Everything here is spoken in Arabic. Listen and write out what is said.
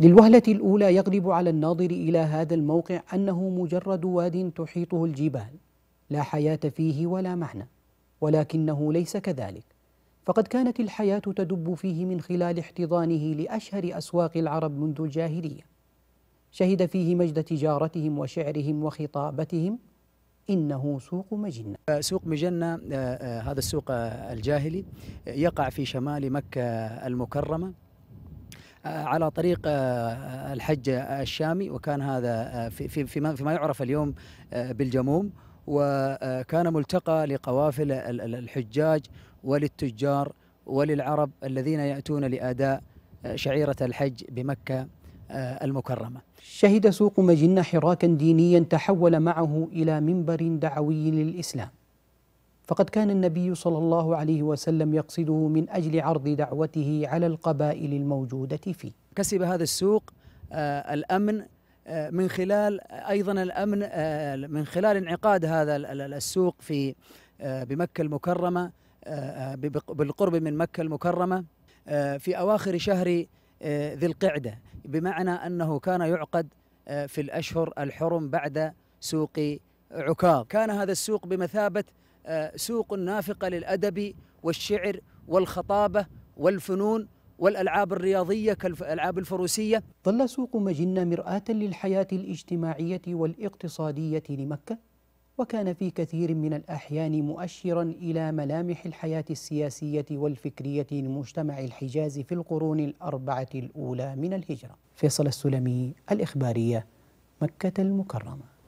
للوهلة الأولى يغلب على الناظر إلى هذا الموقع أنه مجرد واد تحيطه الجبال لا حياة فيه ولا معنى ولكنه ليس كذلك فقد كانت الحياة تدب فيه من خلال احتضانه لأشهر أسواق العرب منذ الجاهلية شهد فيه مجد تجارتهم وشعرهم وخطابتهم إنه سوق مجنة سوق مجنة آه، آه، هذا السوق الجاهلي آه، يقع في شمال مكة المكرمة آه، على طريق آه، آه، الحج الشامي وكان هذا في فيما ما يعرف اليوم بالجموم وكان ملتقى لقوافل الحجاج وللتجار وللعرب الذين ياتون لاداء شعيره الحج بمكه المكرمه. شهد سوق مجنه حراكا دينيا تحول معه الى منبر دعوي للاسلام. فقد كان النبي صلى الله عليه وسلم يقصده من اجل عرض دعوته على القبائل الموجوده فيه. كسب هذا السوق آه، الامن آه، من خلال ايضا الامن آه، من خلال انعقاد هذا السوق في بمكه المكرمه بالقرب من مكه المكرمه في اواخر شهر ذي القعده بمعنى انه كان يعقد في الاشهر الحرم بعد سوق عكاظ كان هذا السوق بمثابة آه، سوق نافقة للأدب والشعر والخطابة والفنون والألعاب الرياضية كالألعاب الفروسية ظل سوق مجنة مرآة للحياة الاجتماعية والاقتصادية لمكة وكان في كثير من الأحيان مؤشرا إلى ملامح الحياة السياسية والفكرية لمجتمع الحجاز في القرون الأربعة الأولى من الهجرة فيصل السلمي الإخبارية مكة المكرمة